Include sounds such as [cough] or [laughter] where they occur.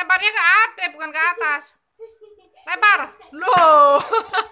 Lemparnya ke atas eh, bukan ke atas. Lempar. [laughs] Loh. [laughs]